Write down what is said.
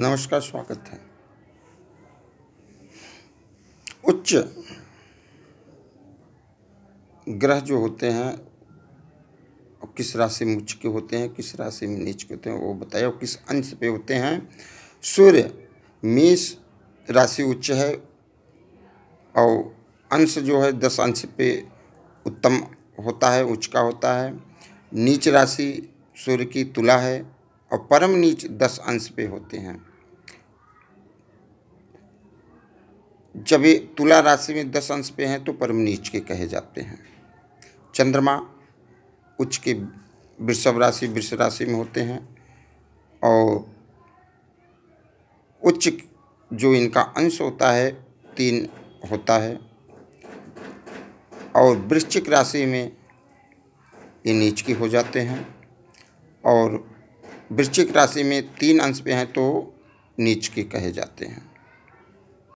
नमस्कार स्वागत है उच्च ग्रह जो होते हैं किस राशि में उच्च के होते हैं किस राशि में नीच के होते हैं वो बताइए और किस अंश पे होते हैं सूर्य मेष राशि उच्च है और अंश जो है दस अंश पे उत्तम होता है उच्च का होता है नीच राशि सूर्य की तुला है और परम नीच दस अंश पे होते हैं जब ये तुला राशि में दस अंश पे हैं तो परम नीच के कहे जाते हैं चंद्रमा उच्च के वृषभ राशि वृष राशि में होते हैं और उच्च जो इनका अंश होता है तीन होता है और वृश्चिक राशि में ये नीच के हो जाते हैं और वृश्चिक राशि में तीन अंश पे हैं तो नीच के कहे जाते हैं